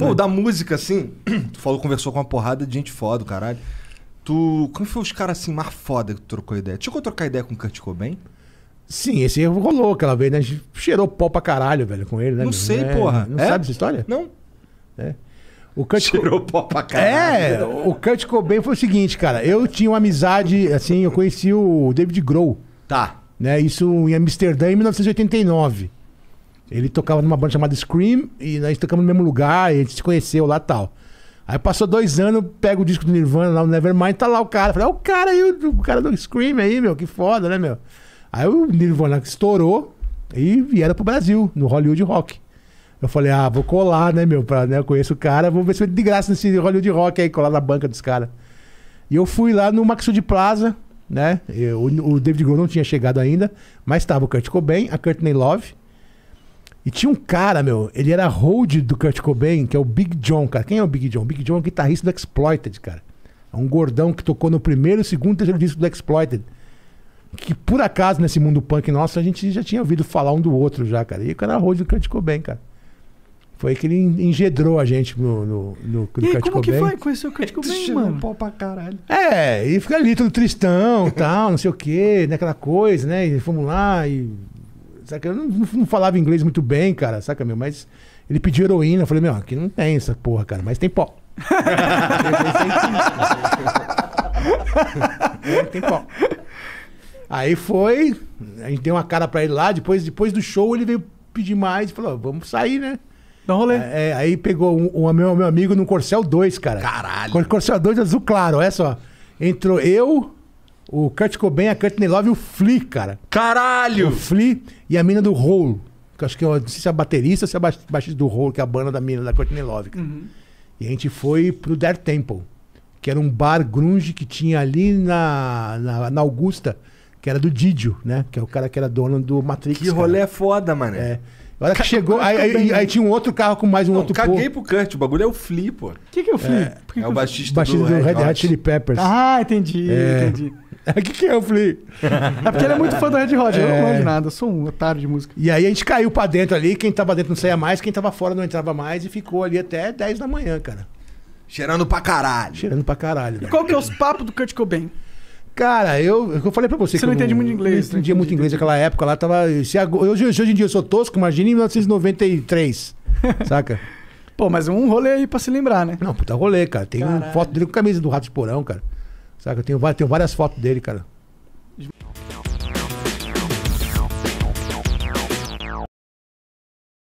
Pô, né? da música, assim, tu falou, conversou com uma porrada de gente foda, caralho. Tu. Como foi os caras assim mais foda que tu trocou ideia? Tinha que trocar ideia com o Kurt Cobain? Sim, esse rolou aquela vez, né? A gente cheirou pó pra caralho, velho, com ele, né? Não sei, é, porra. Não é? sabe essa história? Não. É. O Kurt Cheirou Co... pó pra caralho. É, o Kurt Cobain foi o seguinte, cara. Eu tinha uma amizade, assim, eu conheci o David Grohl. Tá. Né, isso em Amsterdã em 1989. Ele tocava numa banda chamada Scream e nós tocamos no mesmo lugar, a gente se conheceu lá e tal. Aí passou dois anos, pega o disco do Nirvana lá no Nevermind, tá lá o cara. Falei, ah, o cara aí, o, cara do Scream aí, meu, que foda, né, meu? Aí o Nirvana estourou e vieram pro Brasil, no Hollywood Rock. Eu falei, ah, vou colar, né, meu? Pra, né, eu conheço o cara, vou ver se ele de graça nesse Hollywood Rock aí, colar na banca dos caras. E eu fui lá no Maxud Plaza, né? Eu, o David Grohl não tinha chegado ainda, mas tava o Kurt Cobain, a Courtney Love, e tinha um cara, meu, ele era hold do Kurt Cobain, que é o Big John, cara. Quem é o Big John? O Big John é o guitarrista do Exploited, cara. É um gordão que tocou no primeiro, segundo e terceiro disco do Exploited. Que por acaso, nesse mundo punk nosso, a gente já tinha ouvido falar um do outro já, cara. E o cara era hold do Kurt Cobain, cara. Foi que ele engedrou a gente no, no, no, no e aí, como Cobain. que foi? Conheceu o Kurt Cobain, mano? pau pra caralho. É, e fica ali todo tristão, tal, não sei o quê, naquela né, coisa, né? E fomos lá e Saca? Eu não, não, falava inglês muito bem, cara, saca, meu? Mas ele pediu heroína. Eu falei, meu, aqui não tem essa porra, cara, mas tem pó. tem pó. Aí foi, a gente deu uma cara pra ele lá. Depois, depois do show, ele veio pedir mais e falou: vamos sair, né? Dá um rolê. É, é, aí pegou um, um, meu, meu amigo no Corcel 2, cara. Caralho. Corcel 2 azul claro, olha só. Entrou eu, o Kurt Cobain, a é Kurt Love e o Flea, cara. Caralho! O Flea e a mina do Hole. Que acho que eu é não sei se é a baterista ou se é a baixista do Hole, que é a banda da mina da Courtney Love. Uhum. E a gente foi pro Dare Temple, que era um bar grunge que tinha ali na, na, na Augusta, que era do Didio, né? Que é o cara que era dono do Matrix. Que rolê cara. é foda, mano. É. A hora que chegou, aí, aí, aí, tinha um outro carro com mais um não, outro caguei pô. pro Kurt, o bagulho é o Flea, pô. O que, que é o Flea? É, é, é o baixista, do, do Red Hot Chili Peppers. Ah, entendi, é. entendi. O que, que é? Eu falei. É porque ele é muito fã do Red Hot, eu não de é. nada, eu sou um otário de música. E aí a gente caiu pra dentro ali, quem tava dentro não saía mais, quem tava fora não entrava mais e ficou ali até 10 da manhã, cara. Cheirando pra caralho. Cheirando pra caralho. E né? qual que é os papos do Kurt Cobain? Cara, eu, eu falei pra você. Você não entende muito inglês. Eu não né? entendia muito inglês naquela época lá. Tava, se, hoje, hoje em dia eu sou tosco, imagina em 1993. saca? Pô, mas um rolê aí pra se lembrar, né? Não, puta rolê, cara. Tem uma foto dele com camisa do Rato de Porão, cara. Sabe, eu tenho, tenho várias fotos dele, cara.